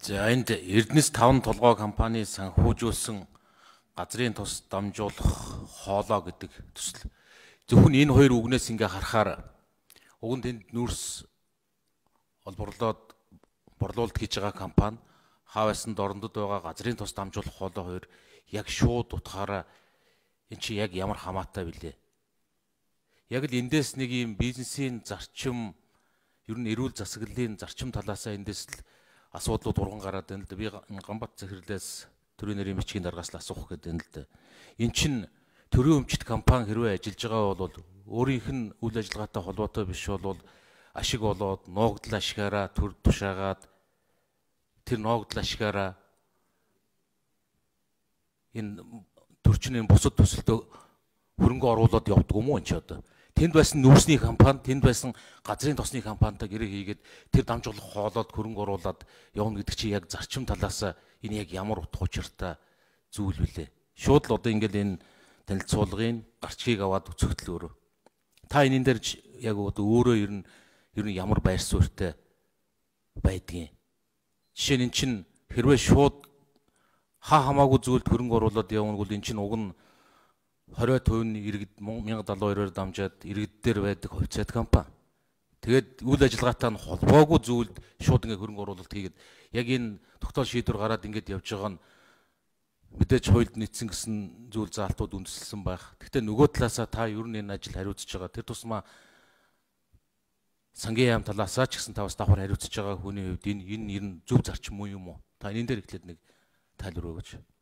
За энд Эрдэнэс 5 толгой компани санхүүжүүлсэн газрын тус дамжуулах хоолоо гэдэг төсөл. Зөвхөн энэ хоёр үгнээс ингээ харахаар уг нь тэнд нүрс олборлоод борлуулалт хийж байгаа компани хавьсанд орондод байгаа газрын тус дамжуулах хоолой хоёр яг шууд утгаараа эн чинь яг ямар хамаатай билээ. Яг л эндээс нэг юм бизнесийн зарчим ер нь эрүүл засаглалын зарчим талаас эндээс л асуудлууд урган гараад байна л да. Би Ганбат захирлаас төрийнэрийн бичгийн даргаас л асуух гэдэг юм л да. Эн чинь төрийн өмчит компани хэрвээ ажиллаж байгаа бол өөрийнх нь үйл ажиллагаатай холбоотой биш бол ашиг болоод ноогдл ашгаараа төр тушаагаад тэр ноогдл ашгаараа энэ төрчнийн бусад төсөлд хөрөнгө оруулаад явдаг юм уу энэ ч одоо Тэнд байсан нүүрсний компани, тэнд байсан газрын тосны компанитай гэрээ хийгээд тэр дамжуулах хоолоод хөрөнгө оруулад явна гэдэг чинь яг зарчим талаас энэ яг ямар утга учиртай зүйл вүлээ. Шууд л одоо ингээл энэ танилцуулгын гарчгийг аваад өцөгдөл өөрөө. Та энэ дээр яг одоо өөрөө ер нь ер нь ямар байр суурьтай байдгийг. Жишээ нь эн чинь хэрвээ шууд хаа хамаагүй зүйлд хөрөнгө оруулаад явна бол эн чинь уг нь 20% нь иргэд 1072-оор дамжаад иргэд дээр байдаг хувьцаат компани. Тэгээд үйл ажиллагаатай нь холбоогүй зүйлд шууд ингээ хөрөнгө оруулалт хийгээд яг энэ тогтоол шийдвэр гараад ингээд явж байгаа нь мэдээж хуульд нийцсэн гэсэн зүйл заалтууд үндэслэн байх. Гэхдээ нөгөө талаасаа та ер нь энэ ажил хариуцж байгаа. Тэр тусмаа сангийн яам талаасаа ч гэсэн та бас давхар хариуцж байгаа хүний хувьд энэ энэ ер нь зөв зарчим юм уу? Та энэ дээр ихлэд нэг тайлбар өгөөч.